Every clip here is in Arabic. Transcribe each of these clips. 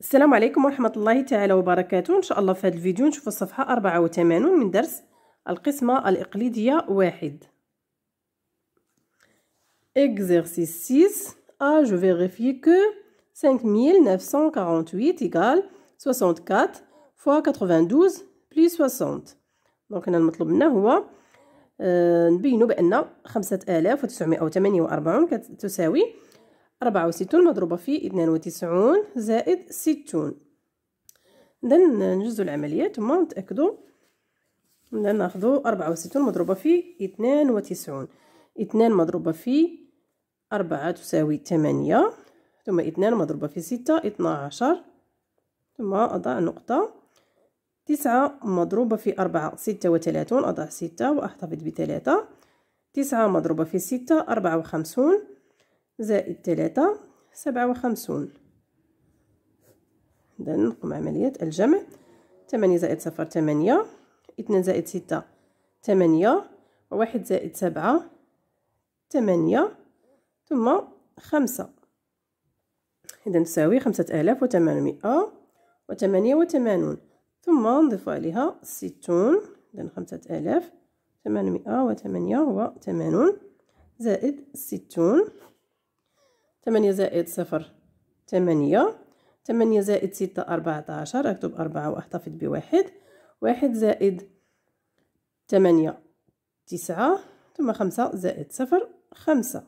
السلام عليكم ورحمة الله تعالى وبركاته إن شاء الله في هذا الفيديو نشوف الصفحة 84 من درس القسمة الإقليدية واحد Exercice 6 A, je vérifie que 5948 égale 64 fois 92 plus 60 دونك هنا المطلوب منا هو آه، نبينو بأن 5948 كتساوي أربعة وستون مضروبة في اثنان وتسعون زائد ستون إذا نجزو العملية ثم نتأكدو إذا ناخدو أربعة وستون مضروبة في اثنان وتسعون اثنان مضروبة في أربعة تساوي ثمانية ثم اثنان مضروبة في ستة اثنا عشر ثم أضع نقطة تسعة مضروبة في أربعة ستة وثلاثون أضع ستة وأحتفظ بثلاثة تسعة مضروبة في ستة أربعة وخمسون زائد ثلاثة سبعة وخمسون إذا نقوم عملية الجمع ثمانية زائد صفر ثمانية اثنان زائد ستة ثمانية واحد زائد سبعة ثمانية ثم خمسة إذا تساوي خمسة آلاف وثمانمائة وثمانية وثمانون ثم نضيف عليها ستون إذا خمسة آلاف ثمانمائة وثمانية وثمانون زائد ستون تمانية زائد صفر تمانية تمانية زائد ستة أربعتاشر أكتب أربعة وأحتفظ بواحد واحد زائد تمانية تسعة ثم خمسة زائد صفر خمسة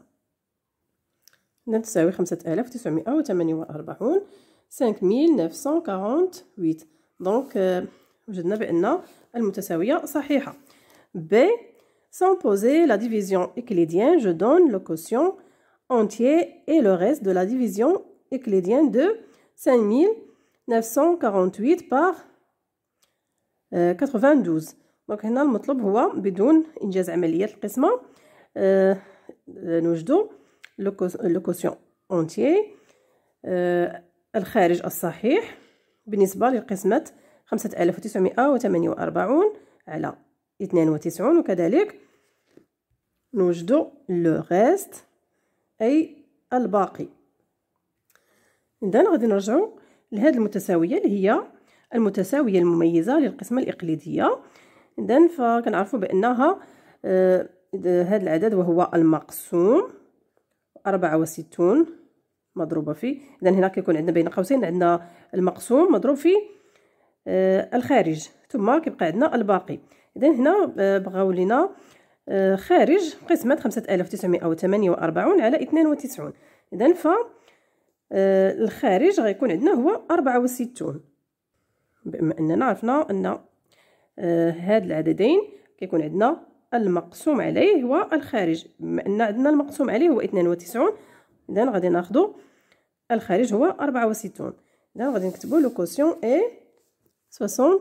إذا تساوي خمسة آلاف تسعمائة وثمانية وأربعون cinq mille neuf cent quarante-huit دونك euh, وجدنا بأن المتساوية صحيحة ب Sans لا ديفيزيون division euclidienne, je donne le quotient entier et le reste de la division euclidienne de 5948 par 92 دونك هنا Le هو بدون انجاز عمليه القسمه نوجدوا 5948 92 أي الباقي إذن غادي نرجعو لهاد المتساوية اللي هي المتساوية المميزة للقسمة الإقليدية إذن فكنعرفو بأنها آه هاد العدد وهو المقسوم أربعة وستون مضروبة في إذا هنا كيكون عندنا بين قوسين عندنا المقسوم مضروب في آه الخارج ثم كيبقى عندنا الباقي إذا هنا آه، بغاو لينا آه، خارج قسمة 5948 على 92 إذا ف آه، الخارج غيكون عندنا هو 64 بما أننا عرفنا أن آه، هاد العددين كيكون عندنا المقسوم عليه هو الخارج بما أن عندنا المقسوم عليه هو 92 إذا غادي ناخدو الخارج هو 64 إذا غادي نكتبو لوكوسيون إي إي 64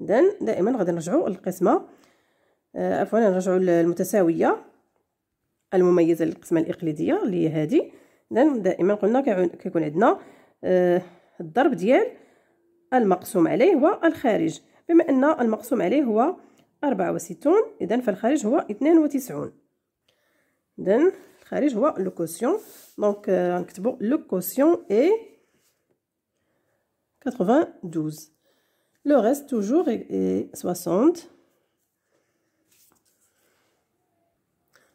إذن دائما غادي نرجعوا القسمه آه، عفوا نرجعوا المتساويه المميزه للقسمه الاقليديه اللي هي هذه إذن دائما قلنا كيكون عندنا آه، الضرب ديال المقسوم عليه هو الخارج بما ان المقسوم عليه هو 64 اذا فالخارج هو 92 اذا الخارج هو لو كوسيون دونك غنكتبوا لو كوسيون اي 92 Le reste toujours est, 60.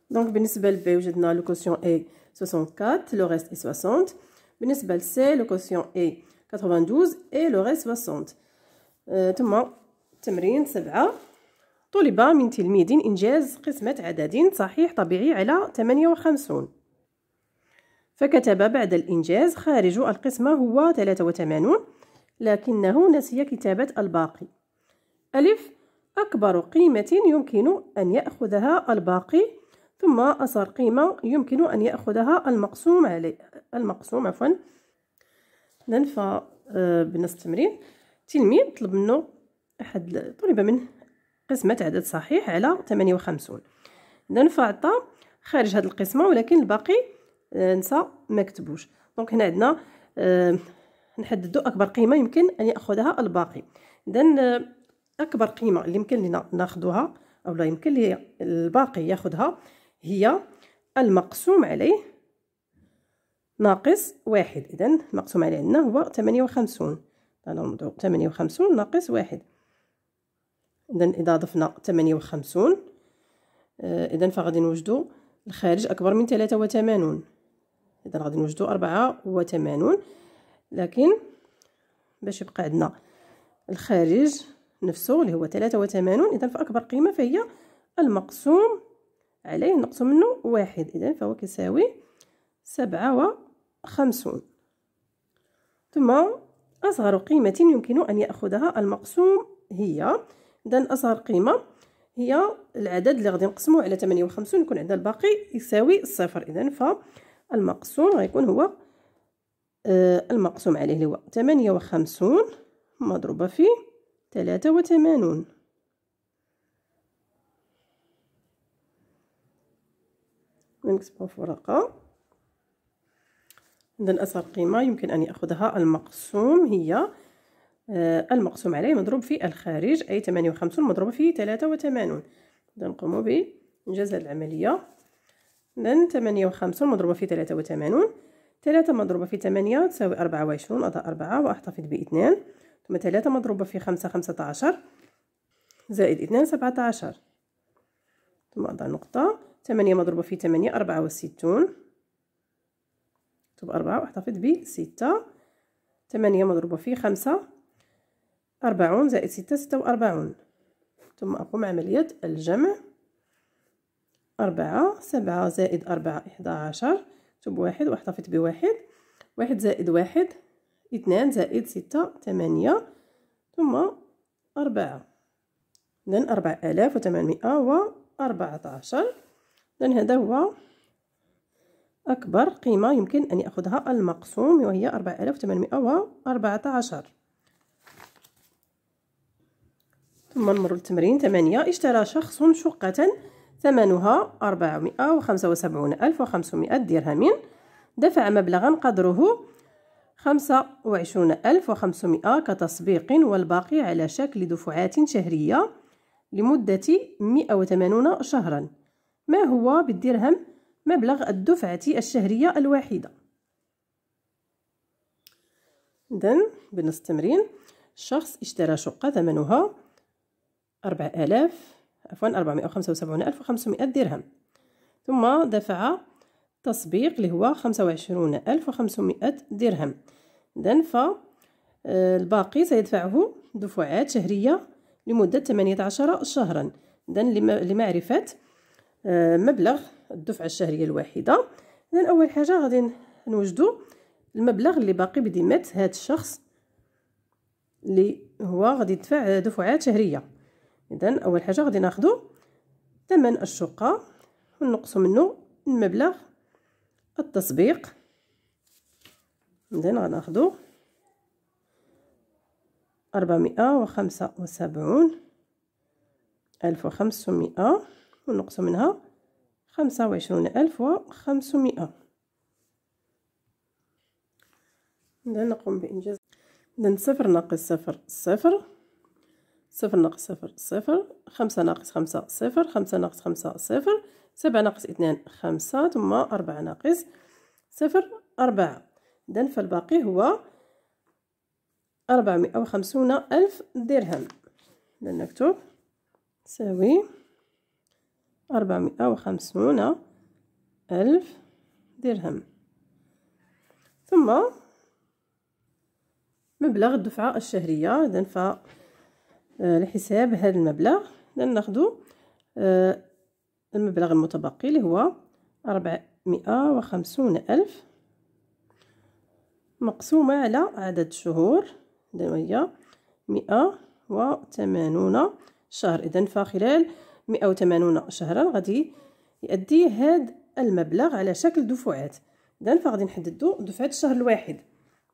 Donc, Benisbel B, le quotient est 64, le reste est 60. Benisbel C, le quotient est 92 et le reste 60. Tema, Temrin, Seba. طلب من تلميذ إنجاز قسمة عدد صحيح طبيعي على 58 فكتب بعد الإنجاز خارج القسمة هو لكنه نسي كتابة الباقي ألف أكبر قيمة يمكن أن يأخذها الباقي ثم أصغر قيمة يمكن أن يأخذها المقسوم عليه المقسوم عفوا ننفع آه، بنص التمرين تلميذ طلب منه أحد طلب منه قسمة عدد صحيح على 58 ننفع عطا خارج هاد القسمة ولكن الباقي آه، نسى ما كتبوش دونك هنا عندنا آه، نحددوا اكبر قيمه يمكن ان ياخذها الباقي اذا اكبر قيمه اللي يمكن لنا ناخذها او لا يمكن لي الباقي ياخذها هي المقسوم عليه ناقص واحد اذا المقسوم عليه عندنا هو 58 نضرب 58 ناقص واحد اذا اذا ضفنا 58 آه، اذا فغادي نوجدوا الخارج اكبر من 83 اذا غادي نوجدوا 84 لكن باش يبقى عندنا الخارج نفسه اللي هو 83 اذا فاكبر قيمه فهي المقسوم عليه نقص منه واحد اذا فهو كيساوي سبعة وخمسون ثم اصغر قيمه يمكن ان ياخذها المقسوم هي اذا اصغر قيمه هي العدد اللي غادي نقسمه على 58 يكون عندنا الباقي يساوي الصفر اذا فالمقسوم غيكون هو آه، المقسوم عليه هو ثمانية وخمسون مضروبة في ثلاثة وثمانون نكتبها في ورقة إذن أصغر قيمة يمكن أن يأخذها المقسوم هي آه، المقسوم عليه مضروب في الخارج أي وخمسون مضروبة في وتمانون إذا نقوم بإنجاز هذه العملية إذن وخمسون مضروبة في وتمانون ثلاثة مضروبة في ثمانية تساوي أربعة وعشرون أضع أربعة وأحتفظ باثنان ثم ثلاثة مضروبة في خمسة خمسة عشر زائد اثنان سبعة عشر ثم أضع نقطة ثمانية مضروبة في ثمانية أربعة وستون ثم أربعة وأحتفظ بستة ثمانية مضروبة في خمسة أربعون زائد ستة ستة وأربعون ثم أقوم عملية الجمع أربعة سبعة زائد أربعة إحدى عشر نكتب واحد واحتفظ بواحد واحد زائد واحد اثنان زائد ستة ثمانية ثم أربعة إذن أربعة آلاف وثمانمائة وأربعة عشر إذن هذا هو أكبر قيمة يمكن أن يأخذها المقسوم وهي أربعة آلاف وثمانمائة وأربعة عشر ثم نمر للتمرين ثمانية اشترى شخص شقة ثمنها 475500 درهم دفع مبلغا قدره 25500 كتسبيق والباقي على شكل دفعات شهرية لمدة 180 شهرا ما هو بالدرهم مبلغ الدفعة الشهرية الواحدة إذن بنستمرين الشخص اشترى شقة ثمنها 4000 عفوا 475500 درهم ثم دفع تصبيق اللي هو 25500 درهم إذن فالباقي آه، سيدفعه دفعات شهرية لمدة 18 شهرا إذن لمعرفة آه، مبلغ الدفعة الشهرية الواحدة إذن أول حاجة غادي نوجدو المبلغ اللي باقي بديمة هاد الشخص اللي هو غادي يدفع دفعات شهرية إذا أول حاجة غادي ناخدو ثمن الشقة ونقص منه المبلغ التسبيق إذا غناخدو 475 1500 ألف ونقص منها خمسة ألف إذا نقوم بإنجاز إذا صفر ناقص صفر صفر صفر ناقص صفر صفر خمسة ناقص خمسة صفر خمسة ناقص خمسة صفر سبعة ناقص اثنان خمسة ثم أربعة ناقص صفر أربعة إذن فالباقي هو أربعمائة وخمسون ألف درهم إذن نكتب تساوي أربعمائة وخمسون ألف درهم ثم مبلغ الدفعة الشهرية إذن ف آه، لحساب هذا المبلغ ناخذ آه، المبلغ المتبقي اللي هو 450 وخمسون ألف مقسومة على عدد الشهور إذا هي مئة وثمانون شهر إذا فخلال مئة وثمانون شهرا غادي يؤدي هاد المبلغ على شكل دفعات إذا فغادي نحددو دفعة الشهر الواحد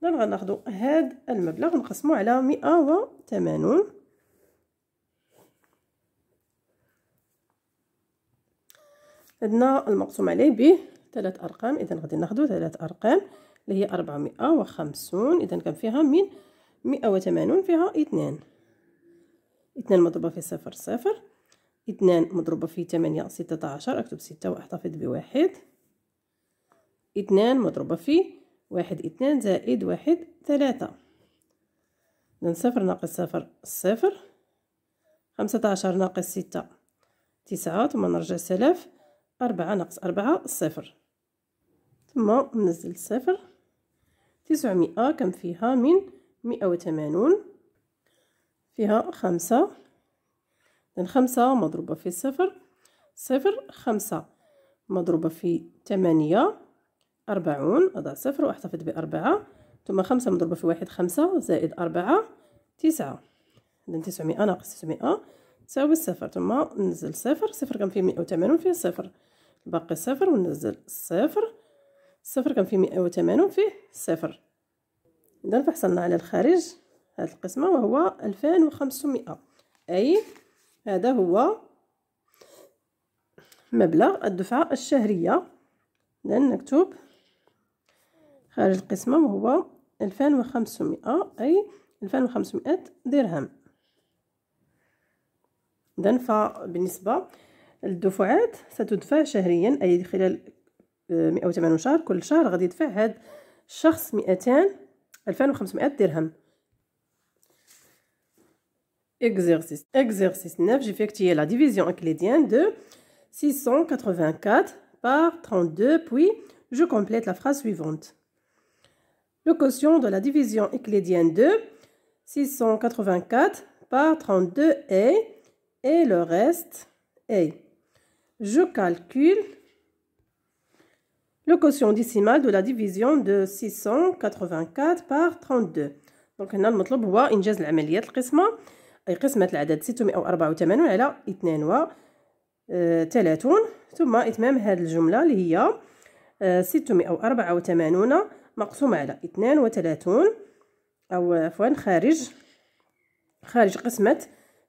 إذا غناخدو هاد المبلغ ونقسمو على مئة وثمانون عندنا المقسوم عليه به ثلاث ارقام اذا غادي ناخذ ثلاث ارقام اللي هي 450 اذا كان فيها من 180 فيها 2 2 مضروبه في صفر صفر 2 مضروبه في 8 16 اكتب 6 واحتفظ بواحد 2 مضروبه في واحد 2 زائد واحد 3 من صفر ناقص صفر صفر خمسة عشر ناقص ستة تسعة ثم نرجع سلاف أربعة ناقص أربعة صفر ثم ننزل الصفر تسعمائة كم فيها من مئة وثمانون فيها خمسة إذن خمسة مضروبة في صفر صفر خمسة مضروبة في ثمانية أربعون أضع صفر وأحتفظ بأربعة ثم خمسة مضروبة في واحد خمسة زائد أربعة تسعة إذن تسعمائة ناقص تسعمائة تساوي الصفر ثم ننزل صفر صفر كم فيه مئة وثمانون فيه صفر باقي صفر ونزل صفر صفر كان فيه مئة وثمانون فيه صفر إذا فحصلنا على الخارج هذا القسمة وهو ألفان وخمسمائة أي هذا هو مبلغ الدفعة الشهرية إذا نكتب خارج القسمة وهو ألفان وخمسمائة أي ألفان وخمسمائة درهم إذا فبالنسبة خلال Exercice. Exercice 9, J'effectue la division euclidienne de 684 par 32, puis je complète la phrase suivante. Le quotient de la division euclidienne de 684 par 32 est et le reste est. je calcule le quotient décimal de la division de 684 par 32 دونك هنا المطلوب هو انجاز العمليه القسمه اي قسمه العدد 684 على 32 ثم اتمام هذه الجمله اللي هي 684 آه، مقسومه على 32 او عفوا خارج خارج قسمه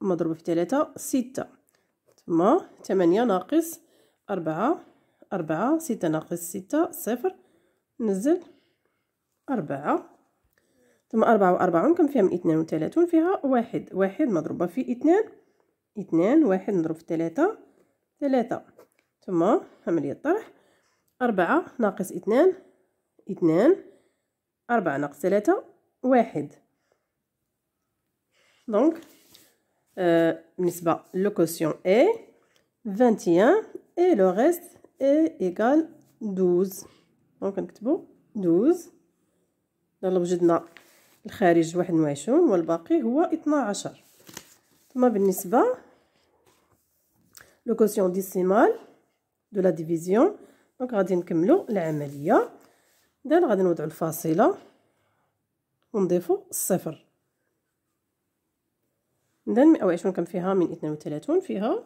مضروب في ثلاثة ستة ثم ثمانية ناقص أربعة أربعة ستة ناقص ستة صفر نزل أربعة ثم أربعة وأربعون كم فيها من اثنان وثلاثون فيها واحد واحد مضروبة في اثنان اثنان واحد مضروب في ثلاثة ثلاثة ثم عملية طرح أربعة ناقص اثنان اثنان أربعة ناقص ثلاثة واحد دونك نسبة لوكوسيون A 21 et le reste est égal 12 دونك نكتبو 12 يلا وجدنا الخارج 21 والباقي هو 12 ثم بالنسبة لوكوسيون ديسيمال دو لا ديفيزيون دونك غادي نكملو العملية دابا غادي نوضعو الفاصلة ونضيفو الصفر إذن مئة وعشرون كم فيها من اثنان وثلاثون فيها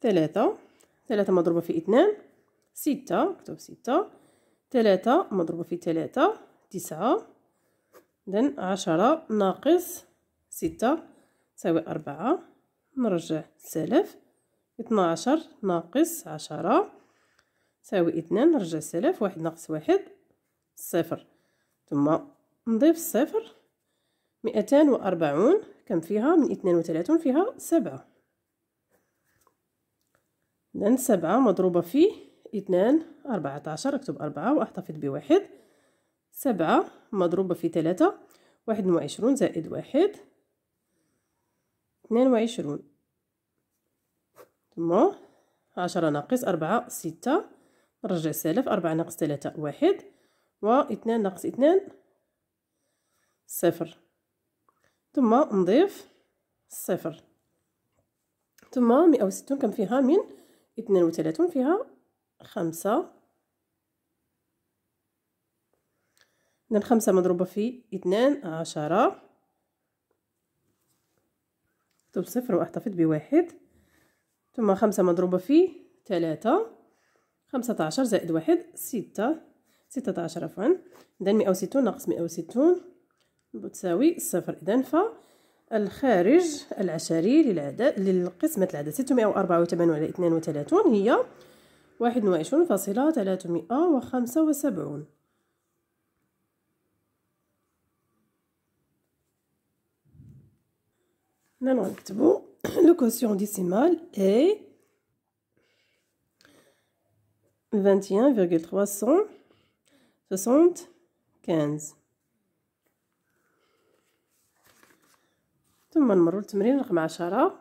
ثلاثة ثلاثة مضروبة في اثنان ستة كتب ستة ثلاثة مضروبة في ثلاثة تسعة إذن عشرة ناقص ستة تساوي أربعة نرجع السلف اثنا عشر ناقص عشرة تساوي اثنان نرجع السلف واحد ناقص واحد صفر ثم نضيف الصفر مئتان وأربعون كم فيها من اثنان وثلاثون فيها سبعة إذن سبعة مضروبة في اثنان أربعة عشر أكتب أربعة وأحتفظ بواحد سبعة مضروبة في ثلاثة واحد وعشرون زائد واحد اثنان وعشرون ثم عشرة ناقص أربعة ستة نرجع السالف أربعة ناقص ثلاثة واحد واثنان ناقص اثنان صفر ثم نضيف صفر ثم مئة وستون كم فيها من اثنان وثلاثون فيها خمسة إذن خمسة مضروبة في اثنان عشرة أكتب صفر وأحتفظ بواحد ثم خمسة مضروبة في ثلاثة خمسة عشر زائد واحد ستة ستة عشر عفوا إذن مئة وستون ناقص مئة وستون بتساوي صفر إذن ف الخارج العشاري للعدد للقسمة العدد ستمائة وأربعة وثمانية على اثنان وثلاثون هي واحد وعشرون فاصلة ثلاثمائة وخمسة وسبعون نحن نكتبو لوكوسيون ديسيمال اي فانتيان كانز ثم نمر للتمرين رقم عشرة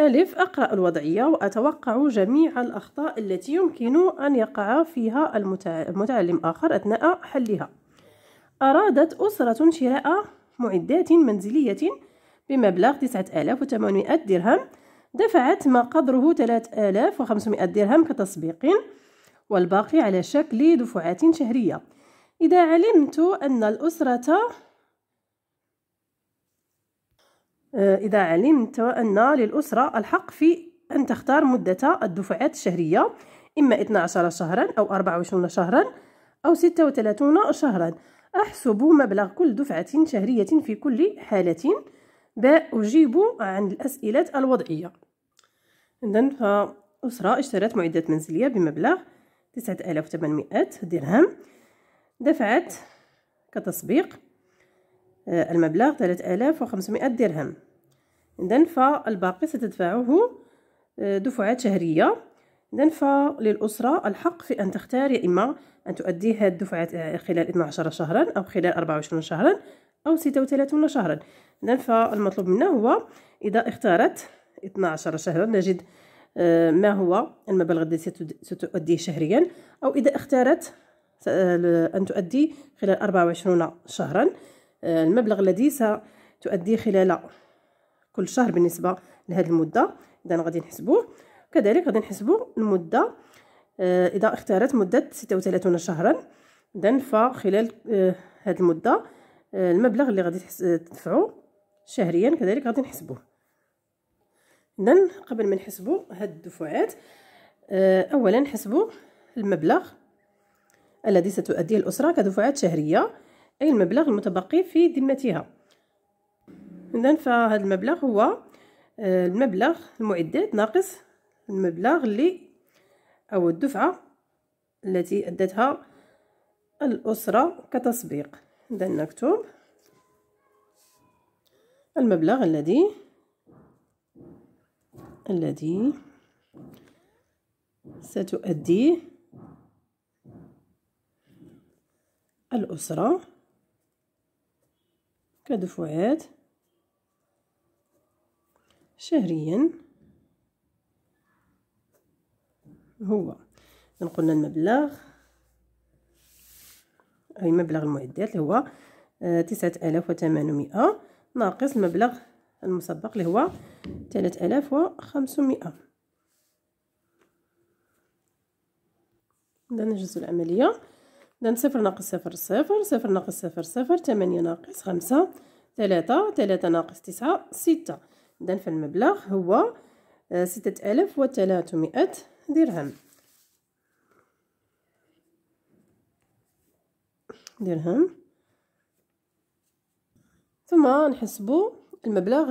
ألف أقرأ الوضعية وأتوقع جميع الأخطاء التي يمكن أن يقع فيها المتعلم آخر أثناء حلها أرادت أسرة شراء معدات منزلية بمبلغ 9800 درهم دفعت ما قدره 3500 درهم كتسبيق والباقي على شكل دفعات شهرية إذا علمت أن الأسرة آه، إذا علمت أن للأسرة الحق في أن تختار مدة الدفعات الشهرية إما 12 شهرا أو 24 شهرا أو 36 شهرا أحسب مبلغ كل دفعة شهرية في كل حالة بأجيب عن الأسئلة الوضعية إذن فأسرة اشترت معدات منزلية بمبلغ 9800 درهم دفعت كتصبيق آه، المبلغ 3500 درهم إذن فالباقي ستدفعه آه، دفعات شهرية إذن فللأسرة الحق في أن تختار يا إما أن تؤدي هذه الدفعات آه، خلال 12 شهرا أو خلال 24 شهرا أو 36 شهرا إذن فالمطلوب منا هو إذا اختارت 12 شهرا نجد ما هو المبلغ الذي ستؤديه شهريا أو إذا اختارت أن تؤدي خلال 24 شهرا آه، المبلغ الذي ستؤديه خلال كل شهر بالنسبه لهذه المده اذا غادي نحسبوه كذلك غادي نحسبو المده آه، اذا اختارت مده ستة وثلاثون شهرا اذا فخلال آه، هذه المده المبلغ اللي غادي تدفعو شهريا كذلك غادي نحسبوه اذا قبل ما نحسبو هاد الدفعات اولا نحسبو المبلغ الذي ستؤديه الاسره كدفعات شهريه أي المبلغ المتبقي في ذمتها إذن فهذا المبلغ هو آه، المبلغ المعدات ناقص المبلغ اللي أو الدفعة التي أدتها الأسرة كتسبيق إذن نكتب المبلغ الذي الذي ستؤديه الأسرة كدفعات شهريا هو قلنا المبلغ أي مبلغ المعدات اللي هو آه، تسعة آلاف وثمانمائة ناقص المبلغ المسبق اللي هو تلات آلاف وخمسمائة بدنا نجزو العملية إذا صفر ناقص صفر صفر صفر ناقص صفر صفر تمانية ناقص خمسة ثلاثة ثلاثة ناقص تسعة ستة إذا فالمبلغ هو آه، ستة ألف وثلاثمائة درهم درهم ثم نحسبو المبلغ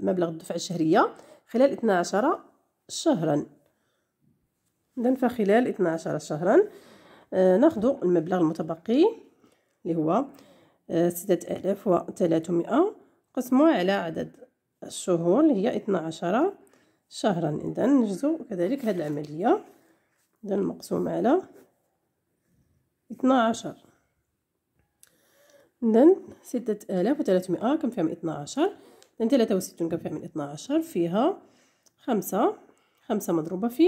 مبلغ الدفعة الشهرية خلال اثنا عشر شهرا إذا فخلال اثنا عشر شهرا آه، ناخذ المبلغ المتبقي اللي هو آه، ستة آلاف وثلاثمائة قسمه على عدد الشهور اللي هي اثنا عشر شهرا إذا نجزو كذلك هذه العملية إذا مقسوم على اثنا عشر إذا ستة آلاف وثلاثمائة كم فيها من اثنا عشر إذا ثلاثة وستون كم فيها من اثنا عشر فيها خمسة خمسة مضروبة في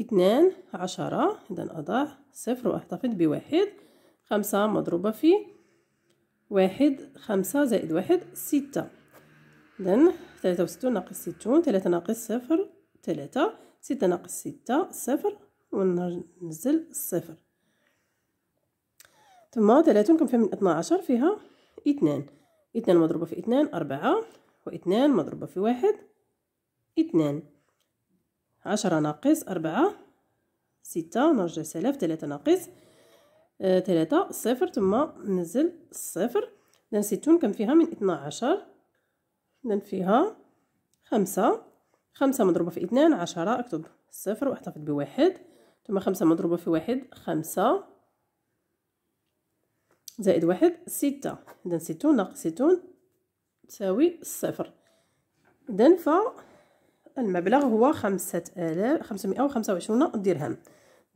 اتنان عشرة إذا أضع صفر وأحتفظ بواحد خمسة مضروبة في واحد خمسة زائد واحد ستة إذا ثلاثة وستون ناقص ستون ثلاثة ناقص صفر ثلاثة ستة ناقص ستة صفر وننزل الصفر ثم ثلاثة كم فيها من اثنا عشر فيها اثنان اثنان مضروبة في اثنان أربعة واثنان مضروبة في واحد اثنان عشرة ناقص أربعة ستة نرجع سلاف تلاتة ناقص آه تلاتة صفر ثم نزل صفر إذن ستون كم فيها من اثنا عشر إذن فيها خمسة خمسة مضروبة في اثنان عشرة أكتب صفر وأحتفظ بواحد ثم خمسة مضروبة في واحد خمسة زائد واحد ستة إذن ستون ناقص ستون تساوي صفر إذن فا المبلغ هو خمسة آلاف خمسمائة وخمسة وعشرون درهم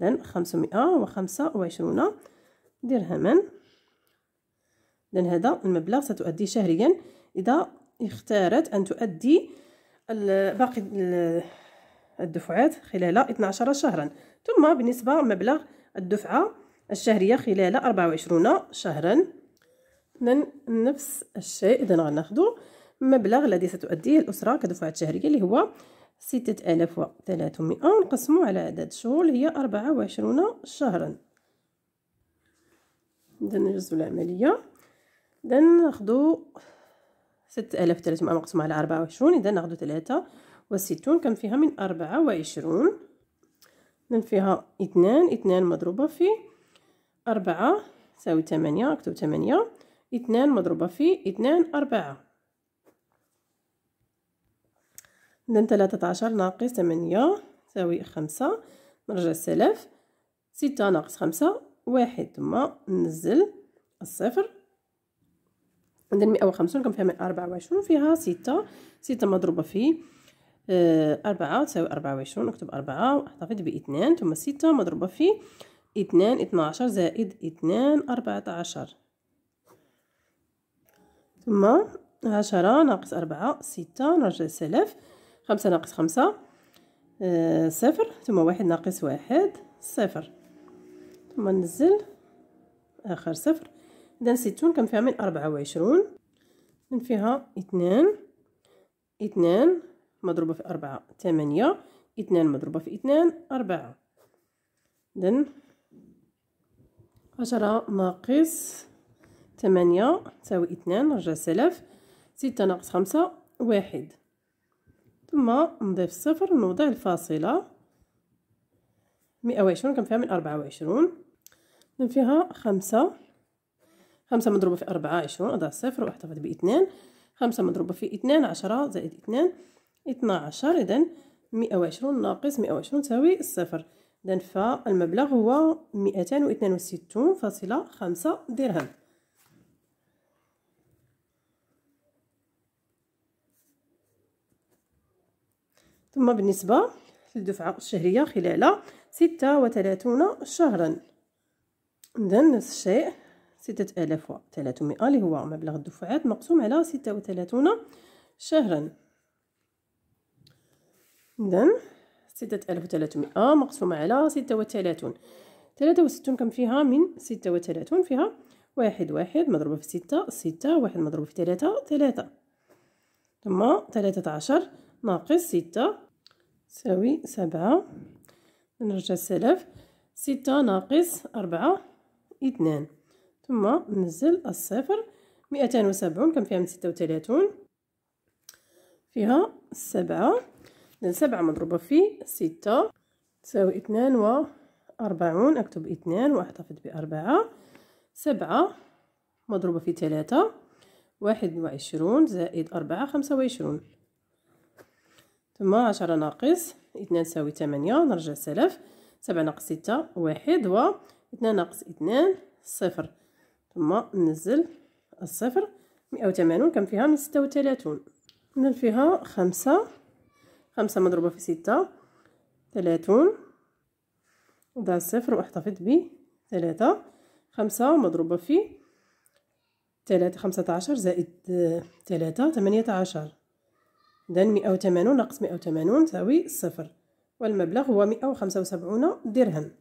إذن خمسمائة وخمسة وعشرون درهما إذن هذا المبلغ ستؤدي شهريا إذا اختارت أن تؤدي باقي الدفعات خلال 12 شهرا ثم بالنسبة مبلغ الدفعة الشهرية خلال 24 شهرا إذن نفس الشيء إذن غناخدو المبلغ الذي ستؤديه الأسرة كدفعة شهرية اللي هو ستة آلاف وثلاثمائة ونقسمو على عدد شهور هي أربعة وعشرون شهرا إذا نجزو العملية إذا ناخدو ستة آلاف وثلاثمائة مقسومة على أربعة وعشرون إذا ناخدو ثلاثة وستون كم فيها من أربعة وعشرون إذا فيها اثنان اثنان مضروبة في أربعة تساوي ثمانية أكتب ثمانية اثنان مضروبة في اثنان أربعة إذن تلاتة عشر ناقص ثمانية تساوي خمسة نرجع السلف ستة ناقص خمسة واحد ثم ننزل الصفر إذن مئة وخمسون كم فيها أربعة وعشرون فيها ستة ستة مضروبة في آه، أربعة تساوي أربعة وعشرون نكتب أربعة وأحتفظ باثنان ثم ستة مضروبة في اثنان اثنا عشر زائد اثنان أربعة عشر ثم عشرة ناقص أربعة ستة نرجع سلف خمسة ناقص خمسة آه، صفر ثم واحد ناقص واحد صفر ثم ننزل آخر صفر إذا ستون كم فيها من أربعة وعشرون من فيها اثنان اثنان مضروبة في أربعة ثمانية اثنان مضروبة في اثنان أربعة إذن عشرة ناقص ثمانية تساوي اثنان نرجع سلف ستة ناقص خمسة واحد ثم نضيف صفر ونوضع الفاصلة مئة وعشرون فيها من أربعة وعشرون فيها خمسة خمسة مضروبة في أربعة عشرون أضع صفر وأحتفظ باثنان خمسة مضروبة في اثنان عشرة زائد اثنان اثنا عشر إذن مئة وعشرون ناقص مئة وعشرون تساوي الصفر إذن فالمبلغ هو مئتان واثنان وستون فاصلة خمسة درهم ثم بالنسبة للدفعة الشهرية خلال ستة وثلاثون شهرا إذن نفس الشيء ستة آلاف وثلاثمائة اللي هو مبلغ الدفعات مقسوم على ستة وثلاثون شهرا إذن ستة آلاف وثلاثمائة مقسومة على ستة وثلاثون ثلاثة وستون كم فيها من ستة وثلاثون فيها واحد واحد مضروبة في ستة ستة واحد مضروبة في ثلاثة ثلاثة ثم ثلاثة عشر ناقص ستة تساوي سبعة نرجع السلف ستة ناقص أربعة اثنان ثم ننزل الصفر مئتان وسبعون كم فيها من ستة وثلاثون فيها سبعة إذن سبعة مضروبة في ستة تساوي اثنان وأربعون أكتب اثنان وأحتفظ بأربعة سبعة مضروبة في ثلاثة واحد وعشرون زائد أربعة خمسة وعشرون ثم عشرة ناقص اثنان تساوي ثمانية نرجع سلف سبعة ناقص ستة واحد و اثنان ناقص اثنان صفر ثم ننزل الصفر مئة وثمانون كم فيها من ستة وثلاثون من فيها خمسة خمسة مضروبة في ستة ثلاثون ضع الصفر واحتفظ ب ثلاثة خمسة مضروبة في ثلاثة خمسة عشر زائد ثلاثة ثمانية عشر إذا 180 ناقص 180 تساوي صفر والمبلغ هو 175 درهم